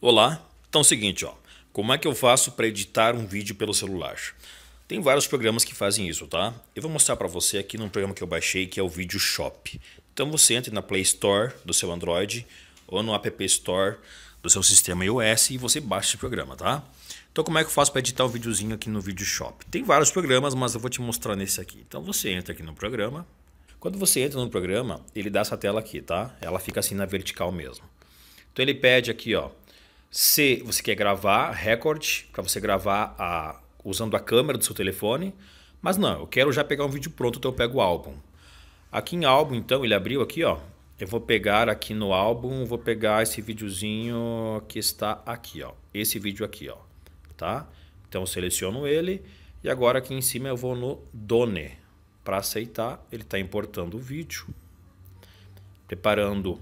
Olá, então é o seguinte, ó. Como é que eu faço para editar um vídeo pelo celular? Tem vários programas que fazem isso, tá? Eu vou mostrar para você aqui num programa que eu baixei que é o Video Shop. Então você entra na Play Store do seu Android ou no App Store do seu sistema iOS e você baixa esse programa, tá? Então como é que eu faço para editar o um videozinho aqui no Video Shop? Tem vários programas, mas eu vou te mostrar nesse aqui. Então você entra aqui no programa. Quando você entra no programa, ele dá essa tela aqui, tá? Ela fica assim na vertical mesmo. Então ele pede aqui, ó, se você quer gravar recorde, para você gravar a, usando a câmera do seu telefone, mas não, eu quero já pegar um vídeo pronto, então eu pego o álbum. Aqui em álbum, então, ele abriu aqui, ó. Eu vou pegar aqui no álbum, vou pegar esse videozinho que está aqui, ó. Esse vídeo aqui, ó, tá? Então eu seleciono ele e agora aqui em cima eu vou no Done. Para aceitar, ele está importando o vídeo, preparando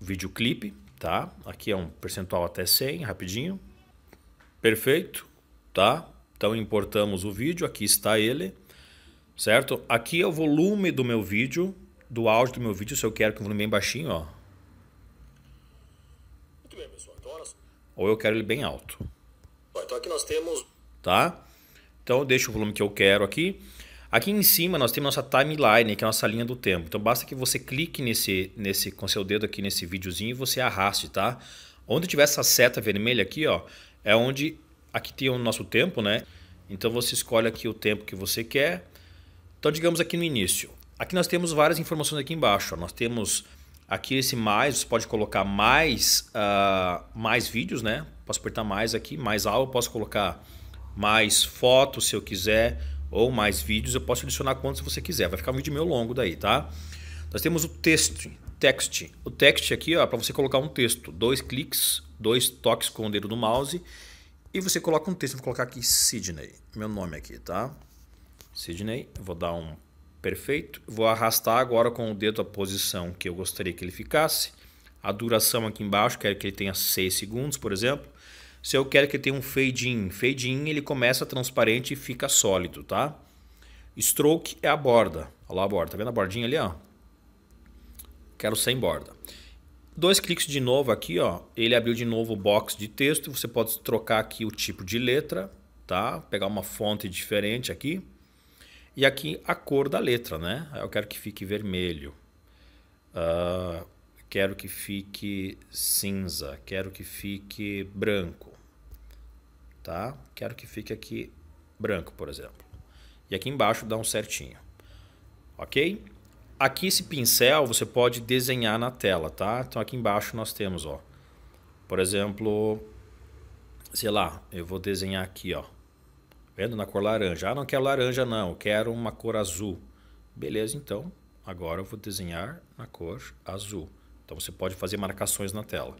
o videoclipe tá? Aqui é um percentual até 100, rapidinho. Perfeito, tá? Então importamos o vídeo, aqui está ele, certo? Aqui é o volume do meu vídeo, do áudio do meu vídeo, se eu quero que o volume bem baixinho, ó. Muito bem, pessoal. Então, Ou eu quero ele bem alto. então aqui nós temos... Tá? Então eu deixo o volume que eu quero aqui. Aqui em cima nós temos nossa timeline, que é a nossa linha do tempo. Então basta que você clique nesse, nesse com seu dedo aqui nesse videozinho e você arraste, tá? Onde tiver essa seta vermelha aqui, ó, é onde aqui tem o nosso tempo, né? Então você escolhe aqui o tempo que você quer. Então digamos aqui no início. Aqui nós temos várias informações aqui embaixo. Ó. Nós temos aqui esse mais, você pode colocar mais, uh, mais vídeos, né? Posso apertar mais aqui, mais aula, posso colocar mais fotos se eu quiser ou mais vídeos, eu posso adicionar quantos você quiser. Vai ficar um vídeo meio longo daí, tá? Nós temos o texto, text. O text aqui é para você colocar um texto. Dois cliques, dois toques com o dedo do mouse e você coloca um texto. Vou colocar aqui Sidney, meu nome aqui, tá? Sidney, vou dar um perfeito. Vou arrastar agora com o dedo a posição que eu gostaria que ele ficasse. A duração aqui embaixo, quero que ele tenha 6 segundos, por exemplo. Se eu quero que tenha um fade in, fade in ele começa transparente e fica sólido, tá? Stroke é a borda. Olha lá a borda, tá vendo a bordinha ali, ó? Quero sem borda. Dois cliques de novo aqui, ó. Ele abriu de novo o box de texto. Você pode trocar aqui o tipo de letra, tá? Pegar uma fonte diferente aqui. E aqui a cor da letra, né? Eu quero que fique vermelho. Uh, quero que fique cinza, quero que fique branco, tá? Quero que fique aqui branco, por exemplo. E aqui embaixo dá um certinho, ok? Aqui esse pincel você pode desenhar na tela, tá? Então aqui embaixo nós temos, ó, por exemplo, sei lá, eu vou desenhar aqui, ó, vendo na cor laranja. Ah, não quero laranja não, quero uma cor azul. Beleza, então agora eu vou desenhar na cor azul. Então você pode fazer marcações na tela.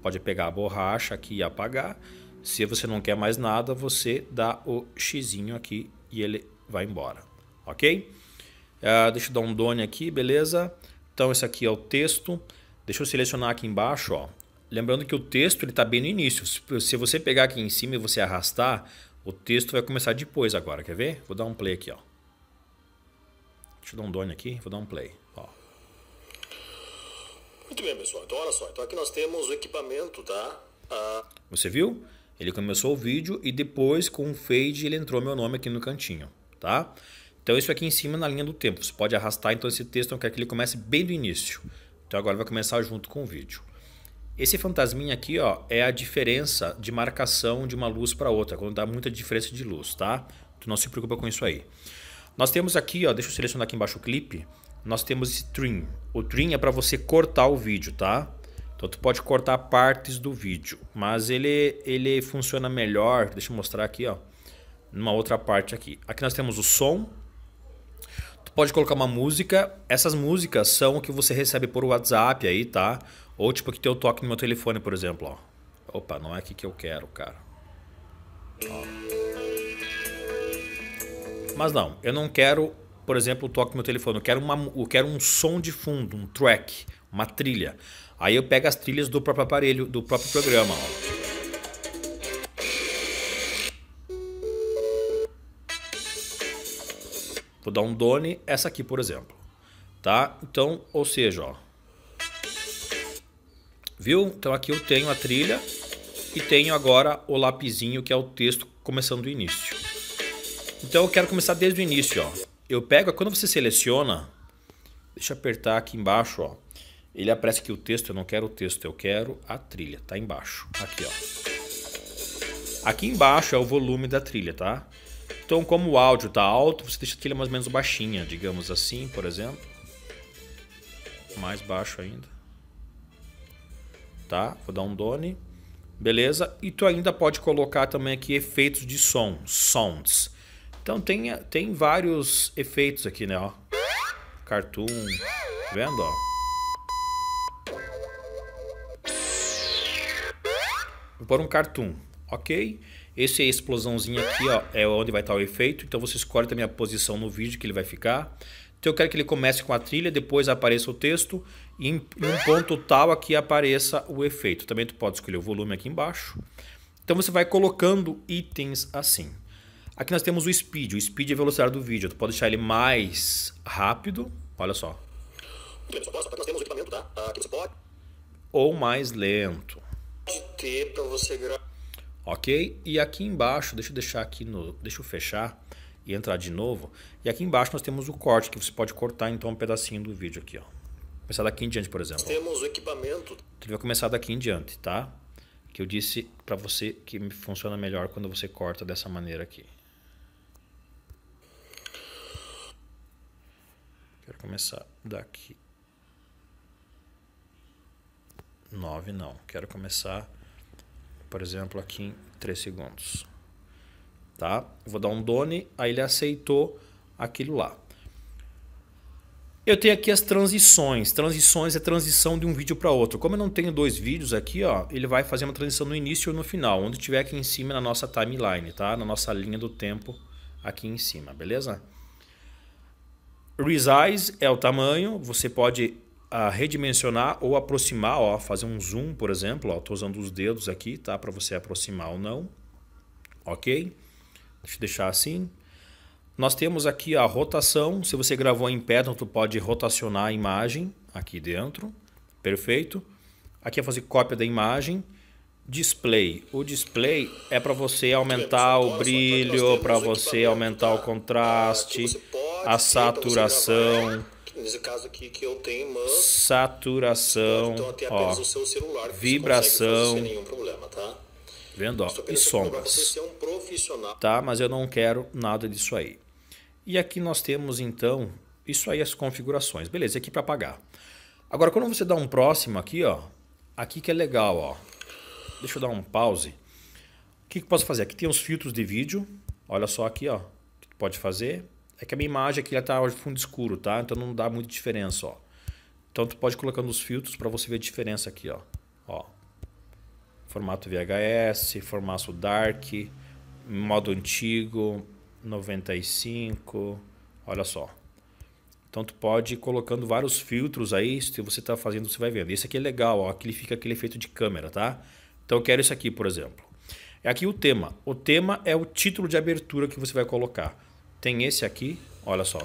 Pode pegar a borracha aqui e apagar. Se você não quer mais nada, você dá o xizinho aqui e ele vai embora, ok? Uh, deixa eu dar um done aqui, beleza? Então esse aqui é o texto. Deixa eu selecionar aqui embaixo, ó. Lembrando que o texto está bem no início. Se você pegar aqui em cima e você arrastar, o texto vai começar depois agora, quer ver? Vou dar um play aqui, ó. Deixa eu dar um done aqui, vou dar um play. Ó, muito bem, pessoal. Então, olha só. Então, aqui nós temos o equipamento, tá? Ah, Você viu? Ele começou o vídeo e depois, com um fade, ele entrou meu nome aqui no cantinho, tá? Então, isso aqui em cima na linha do tempo. Você pode arrastar, então, esse texto. Eu quero que ele comece bem do início. Então, agora vai começar junto com o vídeo. Esse fantasminha aqui, ó, é a diferença de marcação de uma luz para outra, quando dá muita diferença de luz, tá? Tu não se preocupa com isso aí. Nós temos aqui, ó, deixa eu selecionar aqui embaixo o clipe nós temos esse trim. O trim é para você cortar o vídeo, tá? Então tu pode cortar partes do vídeo, mas ele ele funciona melhor, deixa eu mostrar aqui, ó, numa outra parte aqui. Aqui nós temos o som. Tu pode colocar uma música. Essas músicas são o que você recebe por WhatsApp aí, tá? Ou tipo que tem o toque no meu telefone, por exemplo, ó. Opa, não é aqui que eu quero, cara. Ó. Mas não, eu não quero por exemplo, toco meu telefone, eu quero, uma, eu quero um som de fundo, um track, uma trilha. Aí eu pego as trilhas do próprio aparelho, do próprio programa. Ó. Vou dar um Done, essa aqui, por exemplo. Tá? Então, ou seja, ó. Viu? Então aqui eu tenho a trilha e tenho agora o lapizinho que é o texto começando do início. Então eu quero começar desde o início, ó eu pego, é quando você seleciona, deixa eu apertar aqui embaixo, ó. Ele aparece aqui o texto, eu não quero o texto, eu quero a trilha, tá embaixo, aqui ó. Aqui embaixo é o volume da trilha, tá? Então como o áudio tá alto, você deixa a trilha mais ou menos baixinha, digamos assim, por exemplo. Mais baixo ainda. Tá? Vou dar um done. Beleza? E tu ainda pode colocar também aqui efeitos de som, sounds. Então tem, tem vários efeitos aqui, né? Ó. Cartoon. Tá vendo, ó? Vou pôr um cartoon, ok? Esse é a explosãozinha aqui, ó, é onde vai estar o efeito. Então você escolhe também a posição no vídeo que ele vai ficar. Então eu quero que ele comece com a trilha, depois apareça o texto e em um ponto tal aqui apareça o efeito. Também tu pode escolher o volume aqui embaixo. Então você vai colocando itens assim. Aqui nós temos o speed. O speed é a velocidade do vídeo. Tu pode deixar ele mais rápido. Olha só. Ou mais lento. Ok? E aqui embaixo, deixa eu deixar aqui no. Deixa eu fechar e entrar de novo. E aqui embaixo nós temos o corte, que você pode cortar então um pedacinho do vídeo aqui, ó. Começar daqui em diante, por exemplo. temos o equipamento. Tu vai começar daqui em diante, tá? Que eu disse para você que funciona melhor quando você corta dessa maneira aqui. Quero começar daqui. 9 não. Quero começar, por exemplo, aqui em 3 segundos. Tá? Vou dar um done, aí ele aceitou aquilo lá. Eu tenho aqui as transições. Transições é transição de um vídeo para outro. Como eu não tenho dois vídeos aqui, ó, ele vai fazer uma transição no início ou no final, onde tiver aqui em cima na nossa timeline, tá? Na nossa linha do tempo aqui em cima, beleza? Resize é o tamanho, você pode ah, redimensionar ou aproximar, ó, fazer um zoom, por exemplo. Estou usando os dedos aqui tá? para você aproximar ou não. Ok? Deixa eu deixar assim. Nós temos aqui a rotação. Se você gravou em pé, então tu pode rotacionar a imagem aqui dentro. Perfeito. Aqui é fazer cópia da imagem. Display. O display é para você aumentar o tá brilho, para você aumentar o ah, contraste a saturação. Nesse caso aqui que eu tenho Saturação. Então, até ó, o seu celular. Vibração. nenhum problema, tá? Vendo? Ó, e sombras. Um tá? Mas eu não quero nada disso aí. E aqui nós temos então isso aí as configurações. Beleza, aqui para apagar. Agora quando você dá um próximo aqui, ó, aqui que é legal, ó. Deixa eu dar um pause. O que, que eu posso fazer? Aqui tem os filtros de vídeo. Olha só aqui, ó, que tu pode fazer. É que a minha imagem aqui está de fundo escuro, tá? Então não dá muita diferença, ó. Então tu pode colocando os filtros para você ver a diferença aqui, ó. ó. Formato VHS, formato Dark, modo antigo, 95, olha só. Então tu pode ir colocando vários filtros aí, se você está fazendo, você vai vendo. Esse aqui é legal, ó, aqui fica aquele efeito de câmera, tá? Então eu quero isso aqui, por exemplo. É aqui o tema. O tema é o título de abertura que você vai colocar. Tem esse aqui, olha só.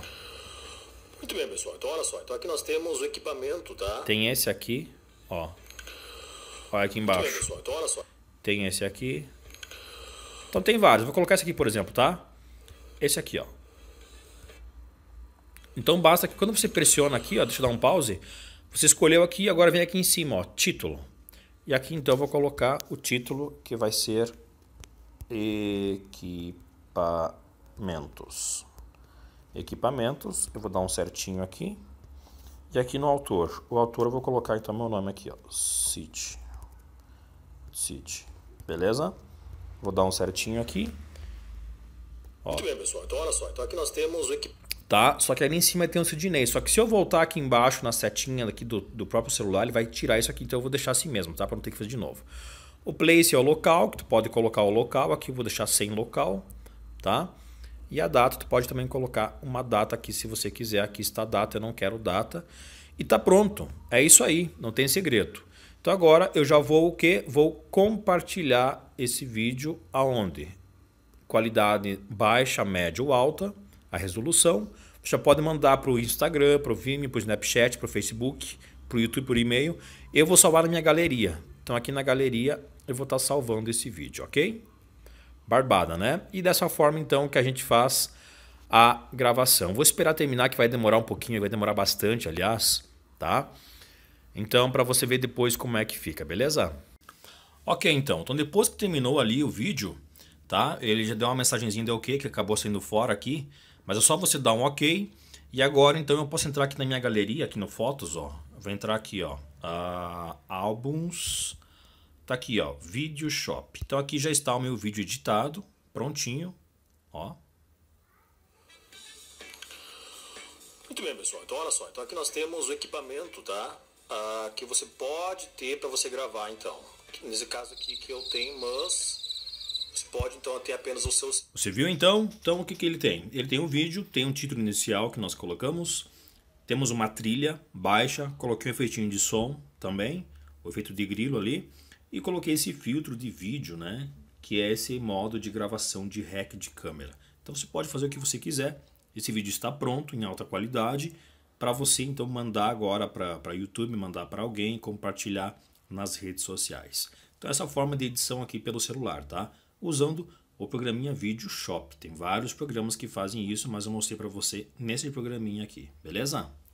Muito bem, pessoal. Então, olha só. Então, aqui nós temos o equipamento, tá? Tem esse aqui, ó. Olha aqui embaixo. Bem, então, olha só. Tem esse aqui. Então, tem vários. Vou colocar esse aqui, por exemplo, tá? Esse aqui, ó. Então, basta que quando você pressiona aqui, ó. Deixa eu dar um pause. Você escolheu aqui, agora vem aqui em cima, ó. Título. E aqui, então, eu vou colocar o título que vai ser... Equipamento equipamentos. Equipamentos, eu vou dar um certinho aqui. E aqui no autor. O autor eu vou colocar então meu nome aqui, ó. City. City. Beleza? Vou dar um certinho aqui. Ó. Muito bem, pessoal. Então, olha só. Então, aqui nós temos o equipamento. Tá? Só que ali em cima tem o Sidney. Só que se eu voltar aqui embaixo na setinha aqui do, do próprio celular, ele vai tirar isso aqui. Então, eu vou deixar assim mesmo, tá? Para não ter que fazer de novo. O place é o local, que tu pode colocar o local. Aqui eu vou deixar sem local, tá? E a data, tu pode também colocar uma data aqui se você quiser. Aqui está a data, eu não quero data. E tá pronto. É isso aí, não tem segredo. Então agora eu já vou o que? Vou compartilhar esse vídeo aonde? Qualidade baixa, média ou alta, a resolução. Você já pode mandar para o Instagram, para o Vimeo, para o Snapchat, para o Facebook, para o YouTube, por e-mail. Eu vou salvar na minha galeria. Então aqui na galeria eu vou estar tá salvando esse vídeo, ok? barbada, né? E dessa forma, então, que a gente faz a gravação. Vou esperar terminar, que vai demorar um pouquinho, vai demorar bastante, aliás, tá? Então, para você ver depois como é que fica, beleza? Ok, então. Então, depois que terminou ali o vídeo, tá? Ele já deu uma mensagenzinha de ok, que acabou saindo fora aqui. Mas é só você dar um ok. E agora, então, eu posso entrar aqui na minha galeria, aqui no Fotos, ó. vou entrar aqui, ó. Uh, álbuns Tá aqui, ó, Video Shop. Então aqui já está o meu vídeo editado, prontinho, ó. Muito bem, pessoal. Então olha só, então aqui nós temos o equipamento, tá? Ah, que você pode ter para você gravar, então. Nesse caso aqui que eu tenho, mas você pode então ter apenas os seus. Você viu então? Então o que, que ele tem? Ele tem um vídeo, tem um título inicial que nós colocamos, temos uma trilha baixa, coloquei um efeitinho de som também, o efeito de grilo ali e coloquei esse filtro de vídeo, né? Que é esse modo de gravação de REC de câmera. Então você pode fazer o que você quiser. Esse vídeo está pronto em alta qualidade para você então mandar agora para YouTube, mandar para alguém, compartilhar nas redes sociais. Então essa forma de edição aqui pelo celular, tá? Usando o programinha Video Shop. Tem vários programas que fazem isso, mas eu mostrei para você nesse programinha aqui, beleza?